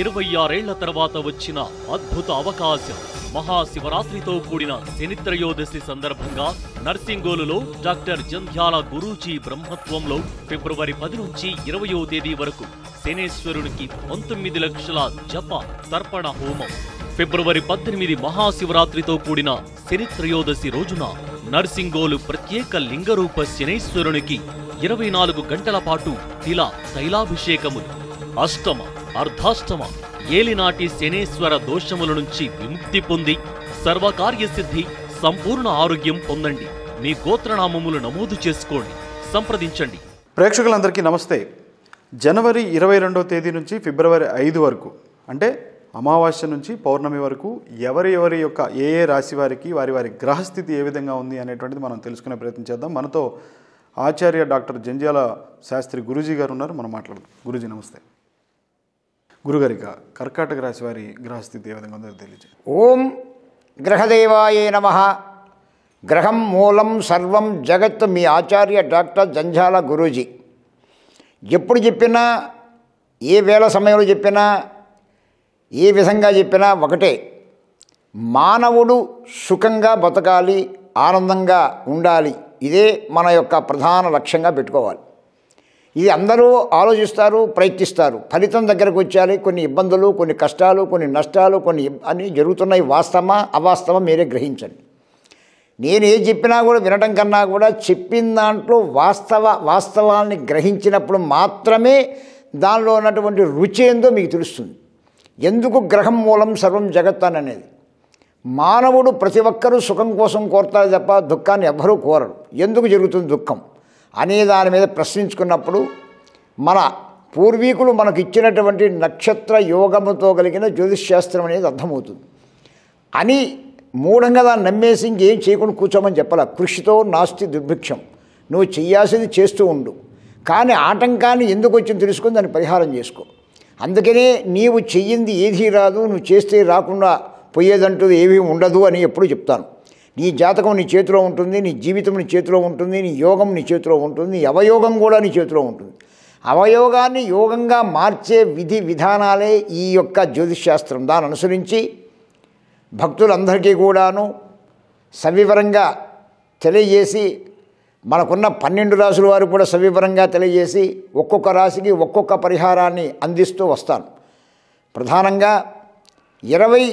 ఇరవై ఆరేళ్ల తర్వాత వచ్చిన అద్భుత అవకాశం మహాశివరాత్రితో కూడిన శనిత్రయోదశి సందర్భంగా నర్సింగోలులో డాక్టర్ జంధ్యాల గురూజీ బ్రహ్మత్వంలో ఫిబ్రవరి పది నుంచి ఇరవయో తేదీ వరకు శనేశ్వరునికి పంతొమ్మిది లక్షల జప తర్పణ హోమం ఫిబ్రవరి పద్దెనిమిది మహాశివరాత్రితో కూడిన శనిత్రయోదశి రోజున నర్సింగోలు ప్రత్యేక లింగరూప శనేశ్వరునికి ఇరవై నాలుగు గంటల పాటు ఇలా తైలాభిషేకములు అష్టమ అర్ధాష్టమ ఏలినాటి శనేశ్వర దోషముల నుంచి విముక్తి పొంది సర్వకార్యసిద్ధి సంపూర్ణ ఆరోగ్యం పొందండి మీ గోత్రనామములు నమోదు చేసుకోండి సంప్రదించండి ప్రేక్షకులందరికీ నమస్తే జనవరి ఇరవై రెండవ తేదీ నుంచి ఫిబ్రవరి ఐదు వరకు అంటే అమావాస్య నుంచి పౌర్ణమి వరకు ఎవరి ఎవరి యొక్క ఏ ఏ రాశి వారికి వారి వారి గ్రహస్థితి ఏ విధంగా ఉంది అనేటువంటిది మనం తెలుసుకునే ప్రయత్నం చేద్దాం మనతో ఆచార్య డాక్టర్ జంజాల శాస్త్రి గురూజీ గారు ఉన్నారు మనం మాట్లాడదాం గురూజీ నమస్తే గురుగారిక కర్కాటక రాశి వారి గ్రహస్థితి ఏ విధంగా ఉందో తెలియజే ఓం గ్రహదేవాయే నమ గ్రహం మూలం సర్వం జగత్ మీ ఆచార్య డాక్టర్ జంజాల గురూజీ ఎప్పుడు చెప్పినా ఏ వేళ సమయంలో చెప్పినా ఏ విధంగా చెప్పినా ఒకటే మానవుడు సుఖంగా బతకాలి ఆనందంగా ఉండాలి ఇదే మన యొక్క ప్రధాన లక్ష్యంగా పెట్టుకోవాలి ఇది అందరూ ఆలోచిస్తారు ప్రయత్నిస్తారు ఫలితం దగ్గరకు వచ్చాలి కొన్ని ఇబ్బందులు కొన్ని కష్టాలు కొన్ని నష్టాలు కొన్ని అని జరుగుతున్నాయి వాస్తవమా అవాస్తవం మీరే గ్రహించండి నేను ఏ చెప్పినా కూడా వినటం కన్నా కూడా చెప్పిన దాంట్లో వాస్తవ వాస్తవాన్ని గ్రహించినప్పుడు మాత్రమే దానిలో ఉన్నటువంటి రుచి ఏందో మీకు తెలుస్తుంది ఎందుకు గ్రహం మూలం సర్వం జగత్ అనేది మానవుడు ప్రతి ఒక్కరూ సుఖం కోసం కోరుతారు తప్ప దుఃఖాన్ని ఎవ్వరూ కోరరు ఎందుకు జరుగుతుంది దుఃఖం అనే దాని మీద ప్రశ్నించుకున్నప్పుడు మన పూర్వీకులు మనకు ఇచ్చినటువంటి నక్షత్ర యోగముతో కలిగిన శాస్త్రం అనేది అర్థమవుతుంది అని మూఢంగా దాన్ని నమ్మేసి ఇంకేం చేయకుండా కూర్చోమని చెప్పాల కృషితో నాస్తి దుర్భిక్షం నువ్వు చెయ్యాల్సింది చేస్తూ ఉండు కానీ ఆటంకాన్ని ఎందుకు వచ్చింది తెలుసుకొని దాన్ని పరిహారం చేసుకో అందుకనే నీవు చెయ్యింది ఏదీ రాదు నువ్వు చేస్తే రాకుండా పోయేదంటూ ఏమీ ఉండదు అని ఎప్పుడూ చెప్తాను నీ జాతకం నీ చేతిలో ఉంటుంది నీ జీవితం నీ చేతిలో ఉంటుంది నీ యోగం నీ చేతిలో ఉంటుంది అవయోగం కూడా నీ చేతిలో ఉంటుంది అవయోగాన్ని యోగంగా మార్చే విధి విధానాలే ఈ యొక్క జ్యోతిషాస్త్రం దాని అనుసరించి భక్తులందరికీ కూడాను సవివరంగా తెలియజేసి మనకున్న పన్నెండు రాసుల వారు కూడా సవివరంగా తెలియజేసి ఒక్కొక్క రాశికి ఒక్కొక్క పరిహారాన్ని అందిస్తూ వస్తాను ప్రధానంగా ఇరవై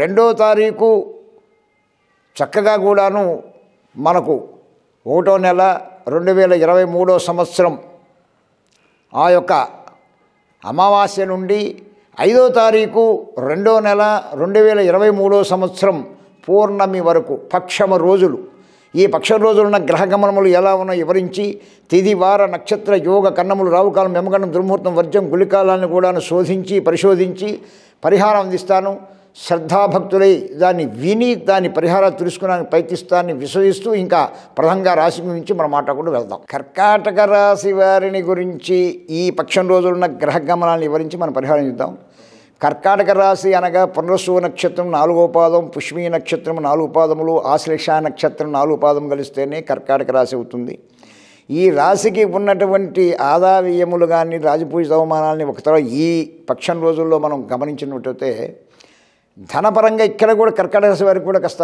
రెండో తారీఖు చక్కగా కూడాను మనకు ఒకటో నెల రెండు వేల ఇరవై మూడో సంవత్సరం ఆ యొక్క అమావాస్య నుండి ఐదో తారీఖు రెండో నెల రెండు వేల ఇరవై మూడో సంవత్సరం పూర్ణమి వరకు పక్షమ రోజులు ఈ పక్ష రోజులున్న గ్రహ గమనములు ఎలా ఉన్నాయో వివరించి తిది వార నక్షత్ర యోగ కన్నములు రావుకాలం మెమగండం దుర్ముహూర్తం వర్జం గులికాలాన్ని కూడా శోధించి పరిశోధించి పరిహారం అందిస్తాను శ్రద్ధాభక్తులై దాన్ని విని దాని పరిహారాలు తెలుసుకోవడానికి ప్రయత్నిస్తాన్ని విశ్వసిస్తూ ఇంకా ప్రధానంగా రాశి గురించి మనం మాట్లాడుకుంటూ వెళ్దాం కర్కాటక రాశి వారిని గురించి ఈ పక్షం రోజులున్న గ్రహగమనాన్ని వివరించి మనం పరిహారం ఇద్దాం కర్కాటక రాశి అనగా పునరసు నక్షత్రం నాలుగో పాదం పుష్మీ నక్షత్రం నాలుగు పాదములు ఆశ్లేష నక్షత్రం నాలుగు పాదం కలిస్తేనే కర్కాటక రాశి అవుతుంది ఈ రాశికి ఉన్నటువంటి ఆదావ్యములు కానీ రాజపూజ అవమానాలని తర్వాత ఈ పక్షం రోజుల్లో మనం గమనించినట్టయితే ధనపరంగా ఇక్కడ కూడా కర్కాటక వారికి కూడా కాస్త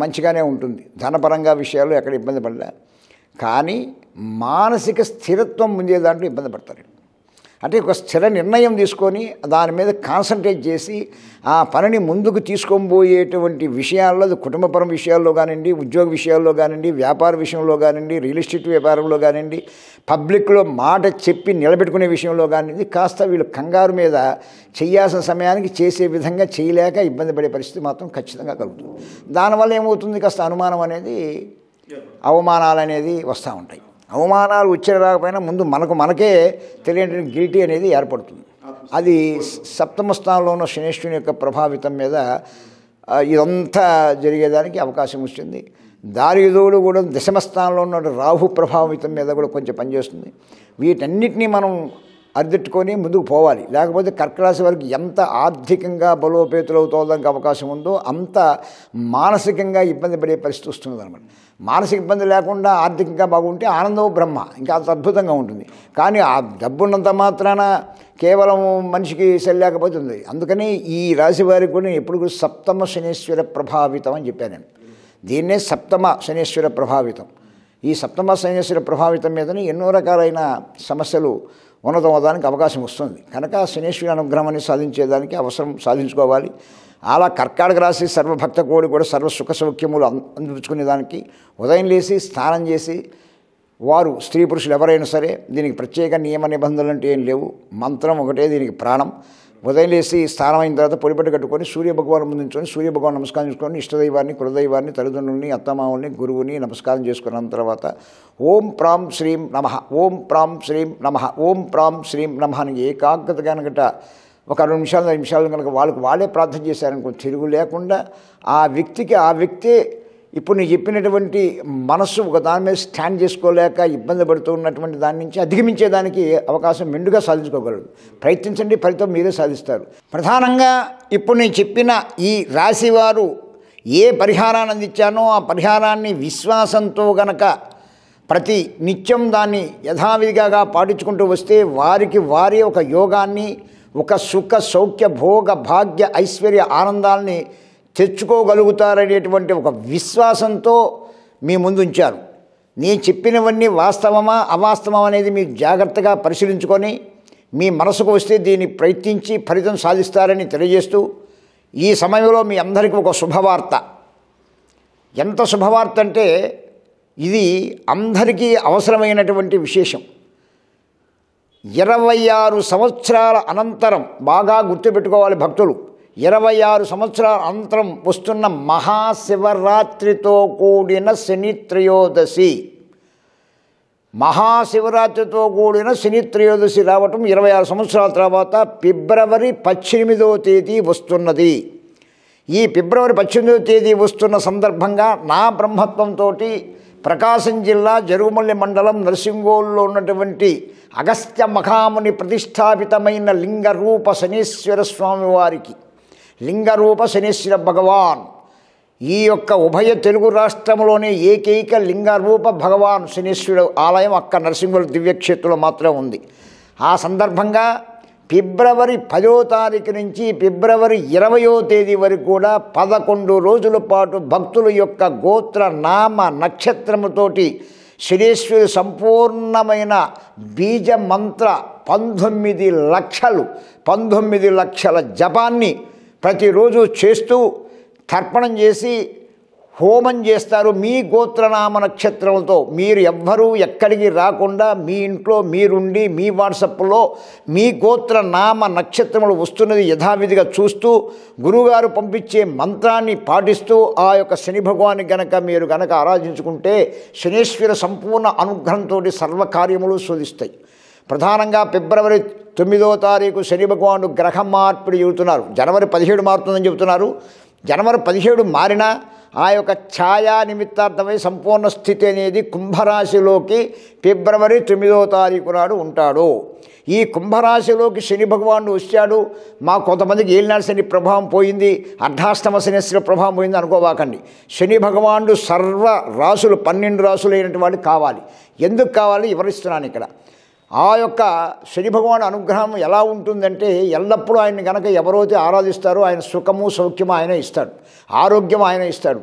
మంచిగానే ఉంటుంది ధనపరంగా విషయాలు ఎక్కడ ఇబ్బంది పడలే కానీ మానసిక స్థిరత్వం ముందే దాంట్లో ఇబ్బంది పడతారు అంటే ఒక స్థిర నిర్ణయం తీసుకొని దాని మీద కాన్సన్ట్రేట్ చేసి ఆ పనిని ముందుకు తీసుకొని విషయాల్లో కుటుంబపరం విషయాల్లో కానివ్వండి ఉద్యోగ విషయాల్లో కానివ్వండి వ్యాపార విషయంలో కానివ్వండి రియల్ ఎస్టేట్ వ్యాపారంలో కానివ్వండి పబ్లిక్లో మాట చెప్పి నిలబెట్టుకునే విషయంలో కానివ్వండి కాస్త వీళ్ళు కంగారు మీద చేయాల్సిన సమయానికి చేసే విధంగా చేయలేక ఇబ్బంది పడే పరిస్థితి మాత్రం ఖచ్చితంగా కలుగుతుంది దానివల్ల ఏమవుతుంది కాస్త అనుమానం అనేది అవమానాలు అనేది వస్తూ ఉంటాయి అవమానాలు వచ్చిన రాకపోయినా ముందు మనకు మనకే తెలియని గిల్టీ అనేది ఏర్పడుతుంది అది సప్తమ స్థానంలో ఉన్న శనిష్ఠుని యొక్క ప్రభావితం మీద ఇదంతా జరిగేదానికి అవకాశం వచ్చింది దారిదోడు కూడా దశమ స్థానంలో ఉన్న రాహు ప్రభావితం మీద కూడా కొంచెం పనిచేస్తుంది వీటన్నిటినీ మనం అరిదిట్టుకొని ముందుకు పోవాలి లేకపోతే కర్కరాశి వారికి ఎంత ఆర్థికంగా అవుతుందని అవకాశం ఉందో అంత మానసికంగా ఇబ్బంది పడే పరిస్థితి వస్తుంది అనమాట మానసిక ఇబ్బంది లేకుండా ఆర్థికంగా బాగుంటే ఆనందం బ్రహ్మ ఇంకా అంత అద్భుతంగా ఉంటుంది కానీ ఆ డబ్బున్నంత మాత్రాన కేవలం మనిషికి సరిలేకపోతుంది అందుకని ఈ రాశి వారికి కూడా ఎప్పుడు సప్తమ శనీశ్వర ప్రభావితం అని చెప్పాను నేను దీన్నే సప్తమ శనీశ్వర ప్రభావితం ఈ సప్తమ శనీశ్వర ప్రభావితం మీదని ఎన్నో రకాలైన సమస్యలు ఉన్నతమవడానికి అవకాశం వస్తుంది కనుక శనేశ్వరి అనుగ్రహాన్ని సాధించేదానికి అవసరం సాధించుకోవాలి అలా కర్కాటక రాశి సర్వభక్త కోడి కూడా సర్వ సుఖ సౌఖ్యములు అందించుకునేదానికి ఉదయం లేచి స్నానం చేసి వారు స్త్రీ పురుషులు ఎవరైనా సరే దీనికి ప్రత్యేక నియమ నిబంధనలు అంటే ఏం లేవు మంత్రం ఒకటే దీనికి ప్రాణం ఉదయం లేసి స్నానం అయిన తర్వాత పొడిబట్ట కట్టుకొని సూర్యభగవాన్ ముందు సూర్యభగవాన్ నమస్కారం చేసుకొని ఇష్టదైవాన్ని కులదైవాన్ని తల్లిదండ్రుల్ని అత్తమావుల్ని గురువుని నమస్కారం చేసుకున్న తర్వాత ఓం ప్రాం శ్రీం నమ ఓం ప్రాం శ్రీం నమ ఓం ప్రాం శ్రీం నమ అని ఏకాగ్రత కనుక ఒక రెండు నిమిషాలు నిమిషాలు కనుక వాళ్ళకి వాళ్ళే ప్రార్థన చేశారనుకో తిరుగు లేకుండా ఆ వ్యక్తికి ఆ వ్యక్తే ఇప్పుడు నేను చెప్పినటువంటి మనస్సు ఒక దాని మీద స్టాండ్ చేసుకోలేక ఇబ్బంది పడుతూ ఉన్నటువంటి దాని నుంచి అధిగమించేదానికి అవకాశం మెండుగా సాధించుకోగలరు ప్రయత్నించండి ఫలితం మీరే సాధిస్తారు ప్రధానంగా ఇప్పుడు నేను చెప్పిన ఈ రాశివారు ఏ పరిహారాన్ని అందించానో ఆ పరిహారాన్ని విశ్వాసంతో గనక ప్రతి నిత్యం దాన్ని యథావిధిగా పాటించుకుంటూ వస్తే వారికి వారి ఒక యోగాన్ని ఒక సుఖ సౌఖ్య భోగ భాగ్య ఐశ్వర్య ఆనందాల్ని తెచ్చుకోగలుగుతారనేటువంటి ఒక విశ్వాసంతో మీ ముందు ఉంచారు నేను చెప్పినవన్నీ వాస్తవమా అవాస్తవం అనేది మీకు జాగ్రత్తగా పరిశీలించుకొని మీ మనసుకు వస్తే దీన్ని ప్రయత్నించి ఫలితం సాధిస్తారని తెలియజేస్తూ ఈ సమయంలో మీ అందరికీ ఒక శుభవార్త ఎంత శుభవార్త అంటే ఇది అందరికీ అవసరమైనటువంటి విశేషం ఇరవై ఆరు సంవత్సరాల అనంతరం బాగా గుర్తుపెట్టుకోవాలి భక్తులు ఇరవై ఆరు సంవత్సరాల అంతరం వస్తున్న మహాశివరాత్రితో కూడిన శని త్రయోదశి మహాశివరాత్రితో కూడిన శని త్రయోదశి రావటం ఇరవై ఆరు సంవత్సరాల తర్వాత ఫిబ్రవరి పద్దెనిమిదవ తేదీ వస్తున్నది ఈ ఫిబ్రవరి పద్దెనిమిదవ తేదీ వస్తున్న సందర్భంగా నా బ్రహ్మత్వంతో ప్రకాశం జిల్లా జరుగుమల్లి మండలం నరసింగోల్లో ఉన్నటువంటి అగస్త్య మహాముని ప్రతిష్టాపితమైన లింగరూప శనీశ్వర స్వామి వారికి లింగరూప శనిశ్వర భగవాన్ ఈ యొక్క ఉభయ తెలుగు రాష్ట్రంలోనే ఏకైక లింగరూప భగవాన్ శనిశ్వరుడు ఆలయం అక్క నరసింహుల దివ్యక్షేత్రంలో మాత్రం ఉంది ఆ సందర్భంగా ఫిబ్రవరి పదో తారీఖు నుంచి ఫిబ్రవరి ఇరవయో తేదీ వరకు కూడా పదకొండు రోజుల పాటు భక్తుల యొక్క గోత్ర నామ నక్షత్రముతోటి శనేశ్వరి సంపూర్ణమైన బీజ మంత్ర పంతొమ్మిది లక్షలు పంతొమ్మిది లక్షల జపాన్ని ప్రతిరోజు చేస్తూ తర్పణం చేసి హోమం చేస్తారు మీ గోత్రనామ నక్షత్రంతో మీరు ఎవ్వరూ ఎక్కడికి రాకుండా మీ ఇంట్లో మీరుండి మీ వాట్సప్లో మీ గోత్రనామ నక్షత్రములు వస్తున్నది యథావిధిగా చూస్తూ గురుగారు పంపించే మంత్రాన్ని పాటిస్తూ ఆ యొక్క శని భగవాన్ని గనక మీరు గనక ఆరాధించుకుంటే శనీశ్వర సంపూర్ణ అనుగ్రహంతో సర్వకార్యములు శోధిస్తాయి ప్రధానంగా ఫిబ్రవరి తొమ్మిదో తారీఖు శని భగవానుడు గ్రహం మార్పిడి చెబుతున్నారు జనవరి పదిహేడు మారుతుందని చెబుతున్నారు జనవరి పదిహేడు మారినా ఆ యొక్క ఛాయా నిమిత్తార్థమై సంపూర్ణ స్థితి అనేది కుంభరాశిలోకి ఫిబ్రవరి తొమ్మిదో తారీఖు నాడు ఉంటాడు ఈ కుంభరాశిలోకి శని భగవానుడు వచ్చాడు మా కొంతమందికి ఏలినాడు శని ప్రభావం పోయింది అర్ధాష్టమ శనిశ్ర ప్రభావం పోయింది అనుకోవాకండి శని భగవానుడు సర్వ రాసులు పన్నెండు రాసులు అయినటువంటి కావాలి ఎందుకు కావాలి వివరిస్తున్నాను ఇక్కడ ఆ యొక్క శని భగవాన్ అనుగ్రహం ఎలా ఉంటుందంటే ఎల్లప్పుడూ ఆయన్ని కనుక ఎవరైతే ఆరాధిస్తారో ఆయన సుఖము సౌఖ్యము ఆయన ఇస్తాడు ఆరోగ్యం ఆయన ఇస్తాడు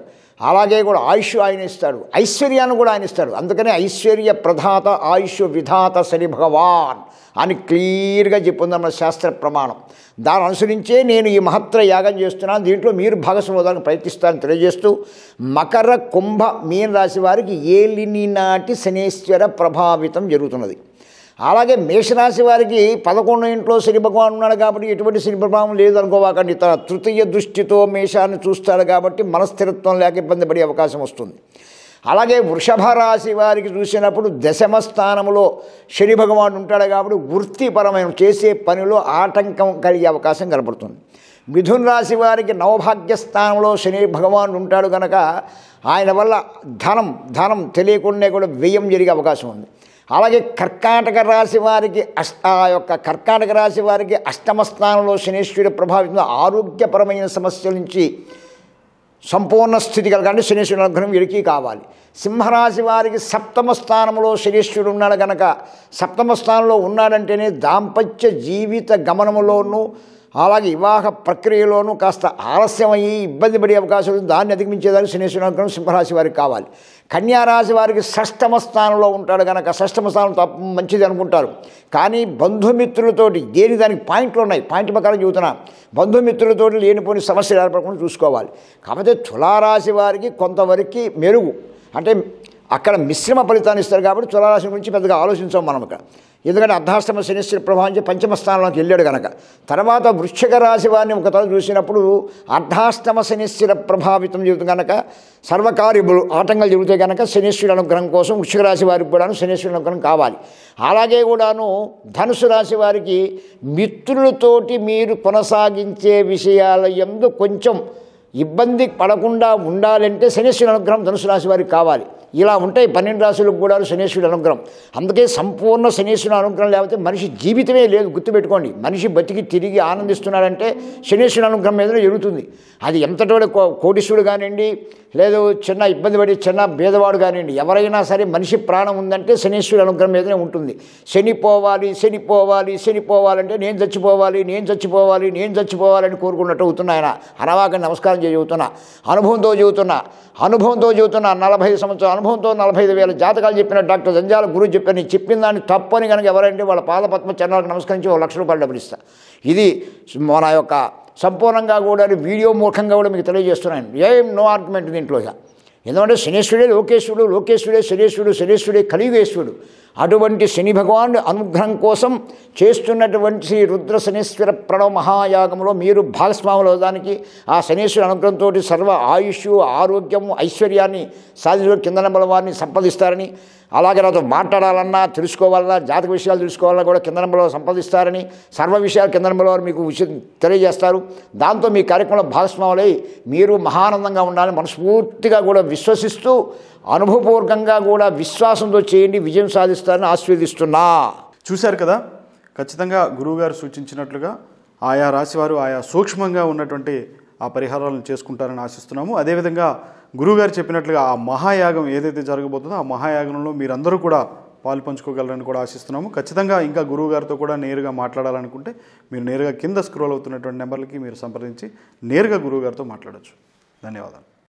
అలాగే కూడా ఆయుష్ ఆయన ఇస్తాడు ఐశ్వర్యాన్ని కూడా ఆయన ఇస్తాడు అందుకనే ఐశ్వర్య ప్రధాత ఆయుష్ విధాత శని భగవాన్ అని క్లియర్గా చెప్పింది మన శాస్త్ర ప్రమాణం దాని అనుసరించే నేను ఈ మహత్తర యాగం చేస్తున్నాను దీంట్లో మీరు భాగస్వామ్యానికి ప్రయత్నిస్తానని తెలియజేస్తూ మకర కుంభ మీన రాశి వారికి ఏలినాటి శనేశ్వర ప్రభావితం జరుగుతున్నది అలాగే మేషరాశి వారికి పదకొండు ఇంట్లో శని భగవాన్ ఉన్నాడు కాబట్టి ఎటువంటి శని ప్రభావం లేదనుకోవాకండి తన తృతీయ దృష్టితో మేషాన్ని చూస్తాడు కాబట్టి మనస్థిరత్వం లేక ఇబ్బంది పడే అవకాశం వస్తుంది అలాగే వృషభ రాశి వారికి చూసినప్పుడు దశమ స్థానంలో శని భగవాన్ ఉంటాడు కాబట్టి వృత్తిపరమైన చేసే పనిలో ఆటంకం కలిగే అవకాశం కనపడుతుంది మిథున్ రాశి వారికి నవభాగ్య స్థానంలో శని భగవాన్ ఉంటాడు కనుక ఆయన వల్ల ధనం ధనం తెలియకుండా కూడా వ్యయం జరిగే అవకాశం ఉంది అలాగే కర్కాటక రాశి వారికి అష్ ఆ యొక్క కర్కాటక రాశి వారికి అష్టమ స్థానంలో శనీశ్వరుడు ప్రభావితం ఆరోగ్యపరమైన సమస్యల నుంచి సంపూర్ణ స్థితి కలగాలంటే శనీశ్వరుడు అనుగ్రహం ఎడికి కావాలి సింహరాశి వారికి సప్తమ స్థానంలో శనీశ్వరుడు ఉన్నాడు కనుక సప్తమ స్థానంలో ఉన్నాడంటేనే దాంపత్య జీవిత గమనములోనూ అలాగే వివాహ ప్రక్రియలోనూ కాస్త ఆలస్యమయ్యి ఇబ్బంది పడే అవకాశం దాన్ని అధిగమించేదానికి శనేశ్వరం సింహరాశి వారికి కావాలి కన్యారాశి వారికి షష్టమ స్థానంలో ఉంటాడు కనుక షష్టమ స్థానం తప్ప మంచిది అనుకుంటారు కానీ బంధుమిత్రులతోటి దేని దానికి పాయింట్లు ఉన్నాయి పాయింట్ ప్రకారం చూతున్నా బంధుమిత్రులతోటి లేనిపోని సమస్యలు ఏర్పడకుండా చూసుకోవాలి కాకపోతే తులారాశి వారికి కొంతవరకు మెరుగు అంటే అక్కడ మిశ్రమ ఫలితాన్ని ఇస్తారు కాబట్టి తులారాశి గురించి పెద్దగా ఆలోచించాం మనం ఇక్కడ ఎందుకంటే అర్ధాష్టమ శనిశ్వర ప్రభావం పంచమ స్థానంలోకి వెళ్ళాడు కనుక తర్వాత వృక్షక రాశి వారిని ఒక తల చూసినప్పుడు అర్ధాష్టమ శనిశ్వర ప్రభావితం జరుగుతుంది కనుక సర్వకార్యములు ఆటంకాలు జరుగుతాయి కనుక శనిశ్వరుడు అనుగ్రహం కోసం వృక్షక రాశి వారికి కూడాను శనిశ్వరుడు అనుగ్రహం కావాలి అలాగే కూడాను ధనుసు రాశి వారికి మిత్రులతోటి మీరు కొనసాగించే విషయాల ఎందు కొంచెం ఇబ్బంది పడకుండా ఉండాలంటే శనేశ్వరుడు అనుగ్రహం ధనుసు రాశి వారికి కావాలి ఇలా ఉంటాయి పన్నెండు రాశులకు కూడా శనేశ్వరుడు అనుగ్రహం అందుకే సంపూర్ణ శనేశ్వరుడు అనుగ్రహం లేకపోతే మనిషి జీవితమే లేదు గుర్తుపెట్టుకోండి మనిషి బతికి తిరిగి ఆనందిస్తున్నాడంటే శనేశ్వరుడు అనుగ్రహం మీద జరుగుతుంది అది ఎంతటి కోటీశ్వరుడు కానివ్వండి లేదు చిన్న ఇబ్బంది పడి చిన్న భేదవాడు కానివ్వండి ఎవరైనా సరే మనిషి ప్రాణం ఉందంటే శనీశ్వరుడు అనుగ్రహం మీదనే ఉంటుంది శనిపోవాలి శనిపోవాలి శనిపోవాలంటే నేను చచ్చిపోవాలి నేను చచ్చిపోవాలి నేను చచ్చిపోవాలని కోరుకున్నట్టు అవుతున్నాయన అనవాగా నమస్కారం మధ్య చదువుతున్నా అనుభవంతో చదువుతున్నా అనుభవంతో చదువుతున్నా నలభై సంవత్సరాల అనుభవంతో నలభై ఐదు వేల జాతకాలు చెప్పిన డాక్టర్ జంజాల గురువు చెప్పిన చెప్పిన దాన్ని తప్పని కనుక ఎవరంటే వాళ్ళ పాదపద్మ చరణాలకు నమస్కరించి ఒక లక్ష రూపాయలు డబ్బులు ఇస్తా ఇది మన యొక్క సంపూర్ణంగా కూడా వీడియో మూర్ఖంగా కూడా మీకు తెలియజేస్తున్నాను ఏం నో ఆర్గ్యుమెంట్ దీంట్లో ఎందుకంటే శనేశ్వరుడే లోకేశ్వరుడు లోకేశ్వరుడే శనేశ్వరుడు శనేశ్వరుడే కలియుగేశ్వరుడు అటువంటి శని భగవాను అనుగ్రహం కోసం చేస్తున్నటువంటి శ్రీ రుద్ర శనీశ్వర ప్రణవ మహాయాగంలో మీరు భాగస్వాములు దానికి ఆ శనీశ్వర అనుగ్రహంతో సర్వ ఆయుష్ ఆరోగ్యము ఐశ్వర్యాన్ని సాధించడం కింద బలవారిని సంపాదిస్తారని అలాగే నాతో మాట్లాడాలన్నా తెలుసుకోవాలన్నా జాతక విషయాలు తెలుసుకోవాలన్నా కూడా కింద నెంబర్ సంపాదిస్తారని సర్వ విషయాలు కింద నెంబర్ వారు మీకు తెలియజేస్తారు దాంతో మీ కార్యక్రమంలో భాగస్వాములై మీరు మహానందంగా ఉండాలని మనస్ఫూర్తిగా కూడా విశ్వసిస్తూ అనుభవపూర్వకంగా కూడా విశ్వాసంతో చేయండి విజయం సాధిస్తారని ఆస్వాదిస్తున్నా చూశారు కదా ఖచ్చితంగా గురువుగారు సూచించినట్లుగా ఆయా రాశివారు ఆయా సూక్ష్మంగా ఉన్నటువంటి ఆ పరిహారాలను చేసుకుంటారని ఆశిస్తున్నాము అదేవిధంగా గురువుగారు చెప్పినట్లుగా ఆ మహాయాగం ఏదైతే జరగబోతుందో ఆ మహాయాగంలో మీరందరూ కూడా పాలు పంచుకోగలరని కూడా ఆశిస్తున్నాము ఖచ్చితంగా ఇంకా గురువు గారితో కూడా నేరుగా మాట్లాడాలనుకుంటే మీరు నేరుగా కింద స్క్రోల్ అవుతున్నటువంటి నెంబర్లకి మీరు సంప్రదించి నేరుగా గురువు గారితో మాట్లాడచ్చు ధన్యవాదాలు